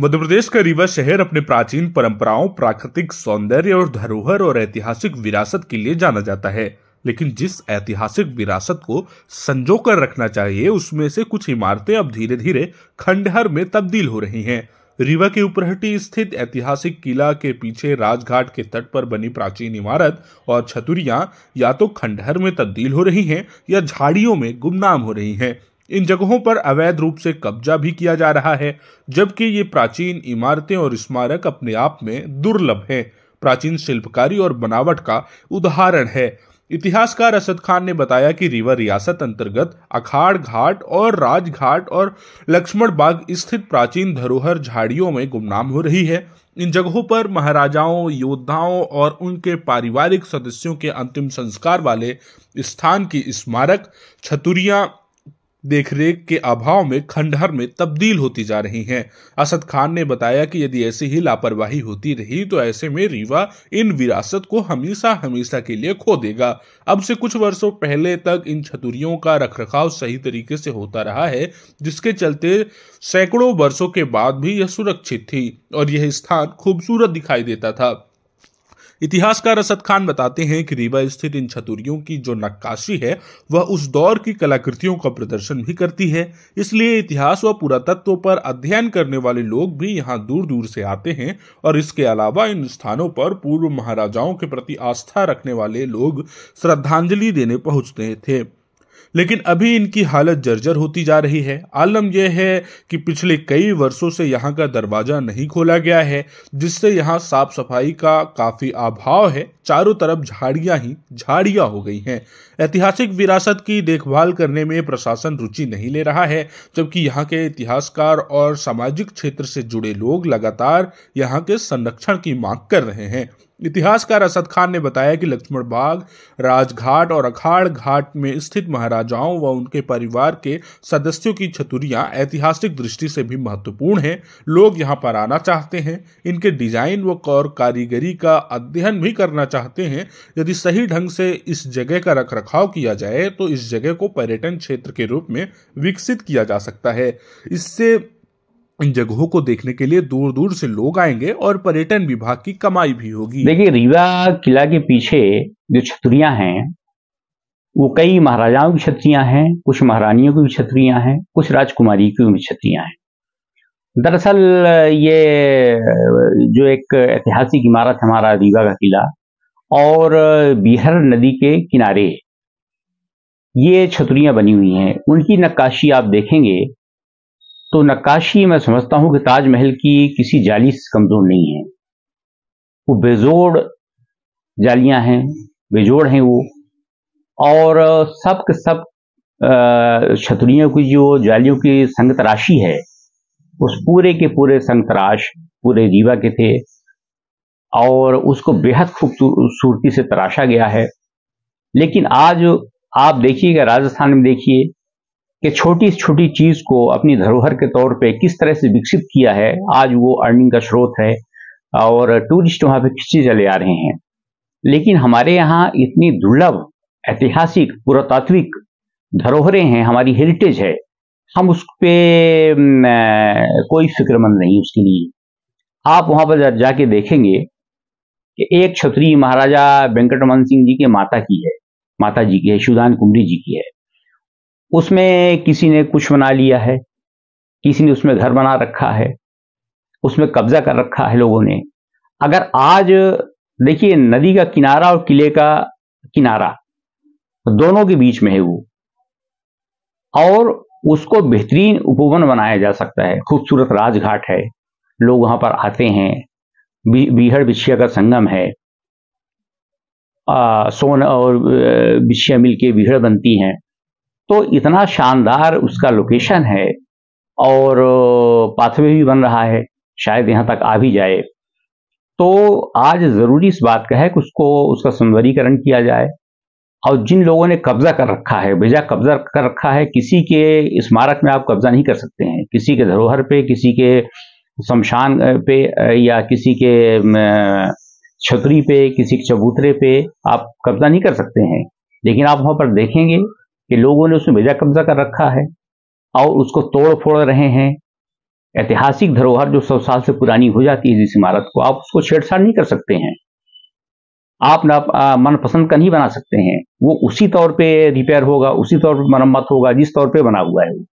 मध्य प्रदेश का रीवा शहर अपने प्राचीन परंपराओं प्राकृतिक सौंदर्य और धरोहर और ऐतिहासिक विरासत के लिए जाना जाता है लेकिन जिस ऐतिहासिक विरासत को संजो कर रखना चाहिए उसमें से कुछ इमारतें अब धीरे धीरे खंडहर में तब्दील हो रही हैं रीवा के उपरहटी स्थित ऐतिहासिक किला के पीछे राजघाट के तट पर बनी प्राचीन इमारत और छतुरियां या तो खंडहर में तब्दील हो रही हैं या झाड़ियों में गुमनाम हो रही हैं इन जगहों पर अवैध रूप से कब्जा भी किया जा रहा है जबकि ये प्राचीन इमारतें और स्मारक अपने आप में दुर्लभ हैं प्राचीन शिल्पकारी और बनावट का उदाहरण है इतिहासकार असद खान ने बताया कि रिवर रियासत अंतर्गत अखाड़ घाट और राजघाट और लक्ष्मण बाग स्थित प्राचीन धरोहर झाड़ियों में गुमनाम हो रही है इन जगहों पर महाराजाओं योद्धाओं और उनके पारिवारिक सदस्यों के अंतिम संस्कार वाले स्थान की स्मारक छतुरियां देखरेख के अभाव में खंडहर में तब्दील होती जा रही हैं असद खान ने बताया कि यदि ऐसी ही लापरवाही होती रही तो ऐसे में रीवा इन विरासत को हमेशा हमेशा के लिए खो देगा अब से कुछ वर्षों पहले तक इन छतुरियों का रखरखाव सही तरीके से होता रहा है जिसके चलते सैकड़ों वर्षों के बाद भी यह सुरक्षित थी और यह स्थान खूबसूरत दिखाई देता था इतिहासकार असद खान बताते हैं कि रीवा स्थित इन छतुरियों की जो नक्काशी है वह उस दौर की कलाकृतियों का प्रदर्शन भी करती है इसलिए इतिहास व पुरातत्व पर अध्ययन करने वाले लोग भी यहाँ दूर दूर से आते हैं और इसके अलावा इन स्थानों पर पूर्व महाराजाओं के प्रति आस्था रखने वाले लोग श्रद्धांजलि देने पहुंचते थे लेकिन अभी इनकी हालत जर्जर होती जा रही है आलम यह है कि पिछले कई वर्षों से यहाँ का दरवाजा नहीं खोला गया है जिससे यहाँ साफ सफाई का काफी अभाव है चारों तरफ झाड़ियां ही झाड़ियां हो गई हैं ऐतिहासिक विरासत की देखभाल करने में प्रशासन रुचि नहीं ले रहा है जबकि यहाँ के इतिहासकार और सामाजिक क्षेत्र से जुड़े लोग लगातार यहाँ के संरक्षण की मांग कर रहे हैं इतिहासकार असद खान ने बताया कि लक्ष्मण बाग राजघाट और अखाड़ घाट में स्थित महाराजाओं व उनके परिवार के सदस्यों की छतुरियां ऐतिहासिक दृष्टि से भी महत्वपूर्ण हैं लोग यहां पर आना चाहते हैं इनके डिजाइन व कौर कारीगरी का अध्ययन भी करना चाहते हैं यदि सही ढंग से इस जगह का रख रखाव किया जाए तो इस जगह को पर्यटन क्षेत्र के रूप में विकसित किया जा सकता है इससे इन जगहों को देखने के लिए दूर दूर से लोग आएंगे और पर्यटन विभाग की कमाई भी होगी देखिए रीवा किला के पीछे जो छतरियां हैं वो कई महाराजाओं की छतरियां हैं कुछ महारानियों की भी छतरियां हैं कुछ राजकुमारी की भी छतरियां हैं दरअसल ये जो एक ऐतिहासिक इमारत हमारा रीवा का किला और बिहर नदी के किनारे ये छतरियां बनी हुई हैं उनकी नक्काशी आप देखेंगे तो नक्काशी मैं समझता हूं कि ताजमहल की किसी जाली से कमजोर नहीं है वो बेजोड़ जालियां हैं बेजोड़ हैं वो और सब के सब छतरियों की जो जालियों की संगतराशी है उस पूरे के पूरे संगतराश पूरे जीवा के थे और उसको बेहद खूबसूरती से तराशा गया है लेकिन आज आप देखिएगा राजस्थान में देखिए कि छोटी छोटी चीज को अपनी धरोहर के तौर पे किस तरह से विकसित किया है आज वो अर्निंग का स्रोत है और टूरिस्ट वहां पे खिंचे चले आ रहे हैं लेकिन हमारे यहाँ इतनी दुर्लभ ऐतिहासिक पुरातात्विक धरोहरें हैं हमारी हेरिटेज है हम उस पर कोई फिक्रमंद नहीं उसके लिए आप वहां पर जाके देखेंगे कि एक छतरी महाराजा वेंकटमन सिंह जी के माता की है माता जी की है शुदान कुंडी जी की है उसमें किसी ने कुछ बना लिया है किसी ने उसमें घर बना रखा है उसमें कब्जा कर रखा है लोगों ने अगर आज देखिए नदी का किनारा और किले का किनारा दोनों के बीच में है वो और उसको बेहतरीन उपवन बनाया जा सकता है खूबसूरत राजघाट है लोग वहां पर आते हैं बीहड़ बिछिया का संगम है आ, सोन और बिछिया मिलके बीहड़ बनती हैं तो इतना शानदार उसका लोकेशन है और पाथवे भी बन रहा है शायद यहाँ तक आ भी जाए तो आज ज़रूरी इस बात का है कि उसको उसका सौंदर्यकरण किया जाए और जिन लोगों ने कब्जा कर रखा है बेजा कब्जा कर रखा है किसी के स्मारक में आप कब्जा नहीं कर सकते हैं किसी के धरोहर पे किसी के शमशान पे या किसी के छतरी पे किसी के चबूतरे पे आप कब्जा नहीं कर सकते हैं लेकिन आप वहां पर देखेंगे कि लोगों ने उसमें बेजा कब्जा कर रखा है और उसको तोड़ फोड़ रहे हैं ऐतिहासिक धरोहर जो सौ साल से पुरानी हो जाती है इस इमारत को आप उसको छेड़छाड़ नहीं कर सकते हैं आप ना मनपसंद का नहीं बना सकते हैं वो उसी तौर पे रिपेयर होगा उसी तौर पे मरम्मत होगा जिस तौर पे बना हुआ है